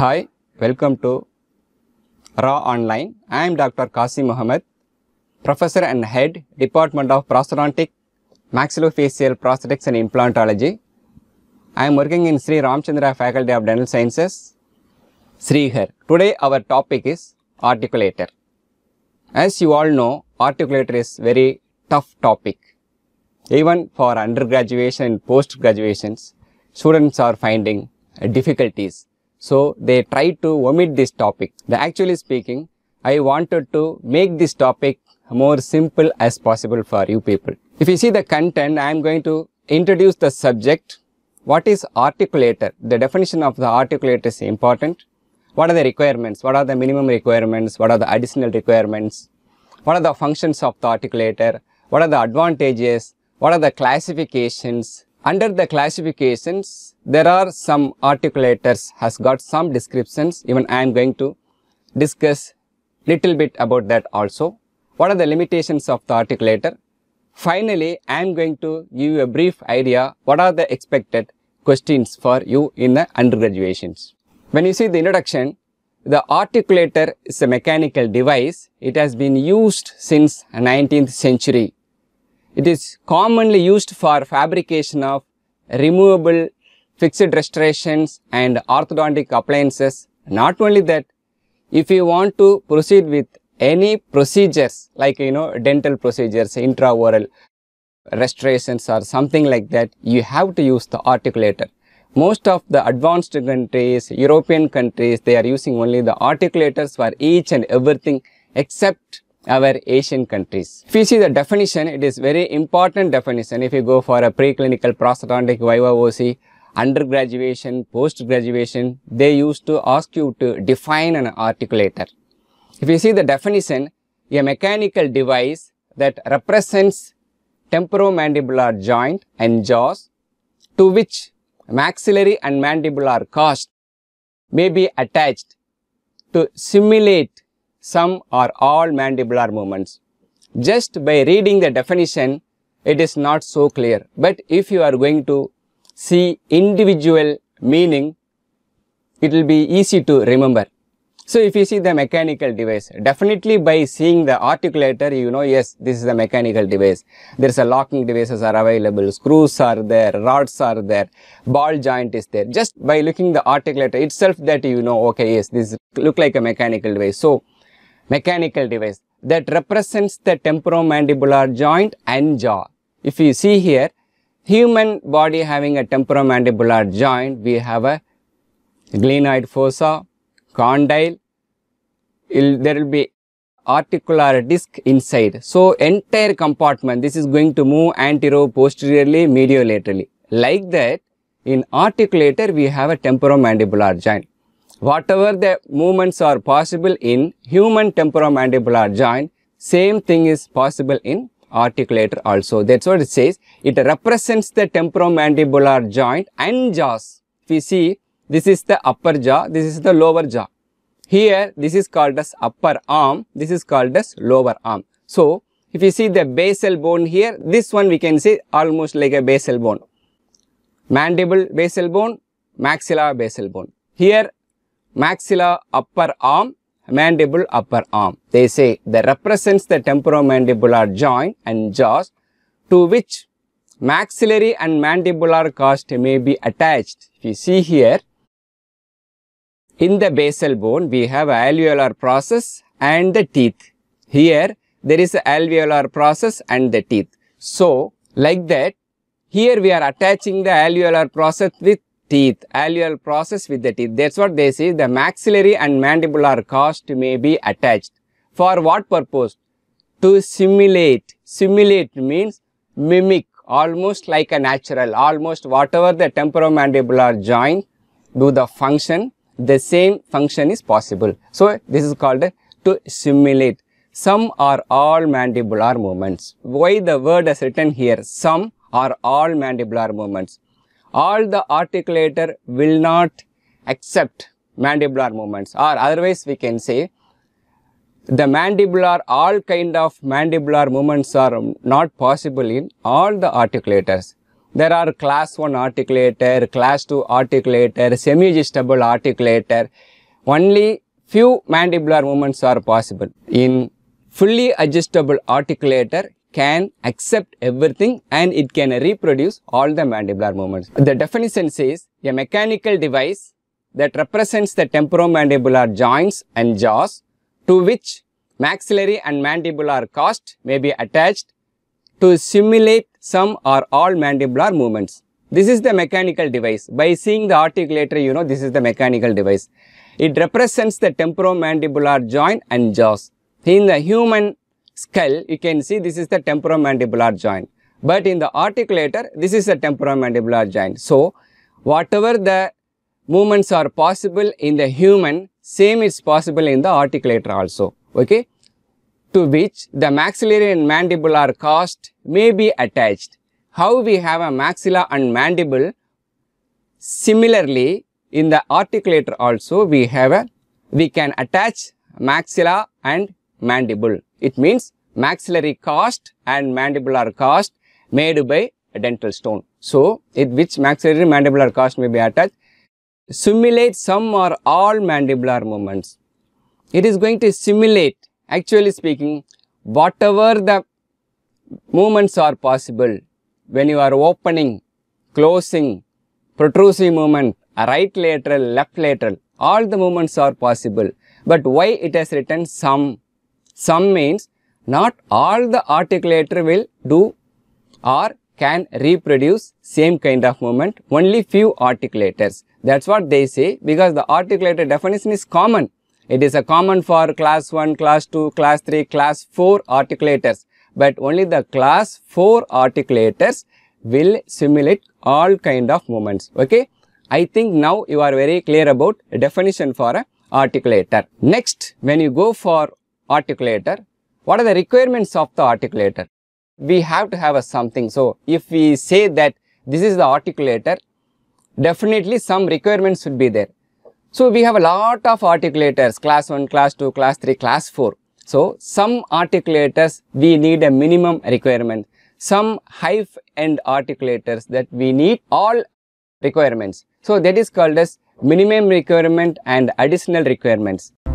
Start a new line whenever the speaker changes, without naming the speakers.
Hi, welcome to Raw Online. I am Dr. Qasim Mohammed, Professor and Head, Department of Prosthodontic, Maxillofacial Prosthetics and Implantology. I am working in Sri Ramchandra Faculty of Dental Sciences, Srihar. Today our topic is articulator. As you all know, articulator is very tough topic. Even for undergraduate and post graduations, students are finding difficulties so they tried to omit this topic. The actually speaking, I wanted to make this topic more simple as possible for you people. If you see the content, I am going to introduce the subject. What is articulator? The definition of the articulator is important. What are the requirements? What are the minimum requirements? What are the additional requirements? What are the functions of the articulator? What are the advantages? What are the classifications? Under the classifications, there are some articulators has got some descriptions. Even I am going to discuss little bit about that also. What are the limitations of the articulator? Finally, I am going to give you a brief idea what are the expected questions for you in the undergraduations. When you see the introduction, the articulator is a mechanical device. It has been used since 19th century it is commonly used for fabrication of removable fixed restorations and orthodontic appliances. Not only that, if you want to proceed with any procedures like you know dental procedures, intraoral restorations or something like that, you have to use the articulator. Most of the advanced countries, European countries, they are using only the articulators for each and everything except our Asian countries. If you see the definition, it is very important definition. If you go for a preclinical prosthodontic viva OC, undergraduation, post-graduation, they used to ask you to define an articulator. If you see the definition, a mechanical device that represents temporomandibular joint and jaws to which maxillary and mandibular cast may be attached to simulate some or all mandibular movements. Just by reading the definition, it is not so clear. But if you are going to see individual meaning, it will be easy to remember. So if you see the mechanical device, definitely by seeing the articulator, you know, yes, this is the mechanical device. There's a locking devices are available, screws are there, rods are there, ball joint is there. Just by looking the articulator itself that you know, okay, yes, this look like a mechanical device. So mechanical device that represents the temporomandibular joint and jaw. If you see here, human body having a temporomandibular joint, we have a glenoid fossa, condyle, there will be articular disc inside. So, entire compartment, this is going to move antero, posteriorly, mediolaterally. Like that, in articulator, we have a temporomandibular joint. Whatever the movements are possible in human temporomandibular joint, same thing is possible in articulator also. That's what it says. It represents the temporomandibular joint and jaws. If you see, this is the upper jaw, this is the lower jaw. Here, this is called as upper arm, this is called as lower arm. So, if you see the basal bone here, this one we can say almost like a basal bone. Mandible basal bone, maxilla basal bone. Here, maxilla upper arm, mandible upper arm. They say they represents the temporomandibular joint and jaws to which maxillary and mandibular cast may be attached. If you see here, in the basal bone, we have alveolar process and the teeth. Here, there is alveolar process and the teeth. So, like that, here we are attaching the alveolar process with teeth, alveolar process with the teeth. That's what they say. The maxillary and mandibular cast may be attached. For what purpose? To simulate. Simulate means mimic, almost like a natural, almost whatever the temporomandibular joint do the function, the same function is possible. So, this is called to simulate. Some or all mandibular movements. Why the word is written here? Some or all mandibular movements all the articulator will not accept mandibular movements or otherwise we can say the mandibular all kind of mandibular movements are not possible in all the articulators. There are class 1 articulator, class 2 articulator, semi adjustable articulator. Only few mandibular movements are possible. In fully adjustable articulator, can accept everything and it can reproduce all the mandibular movements. The definition says a mechanical device that represents the temporomandibular joints and jaws to which maxillary and mandibular cost may be attached to simulate some or all mandibular movements. This is the mechanical device. By seeing the articulator, you know this is the mechanical device. It represents the temporomandibular joint and jaws. In the human skull, you can see this is the temporomandibular joint. But in the articulator, this is the temporomandibular joint. So, whatever the movements are possible in the human, same is possible in the articulator also. Okay. To which the maxillary and mandibular cast may be attached. How we have a maxilla and mandible, similarly in the articulator also we have a, we can attach maxilla and mandible. It means maxillary cast and mandibular cast made by a dental stone. So, it, which maxillary mandibular cast may be attached? Simulate some or all mandibular movements. It is going to simulate, actually speaking, whatever the movements are possible when you are opening, closing, protrusive movement, right lateral, left lateral, all the movements are possible. But why it has written some? some means not all the articulator will do or can reproduce same kind of movement, only few articulators. That's what they say because the articulator definition is common. It is a common for class 1, class 2, class 3, class 4 articulators. But only the class 4 articulators will simulate all kind of movements. Okay. I think now you are very clear about definition for a articulator. Next, when you go for articulator. What are the requirements of the articulator? We have to have a something. So, if we say that this is the articulator, definitely some requirements should be there. So, we have a lot of articulators, class 1, class 2, class 3, class 4. So, some articulators we need a minimum requirement. Some high end articulators that we need all requirements. So, that is called as minimum requirement and additional requirements.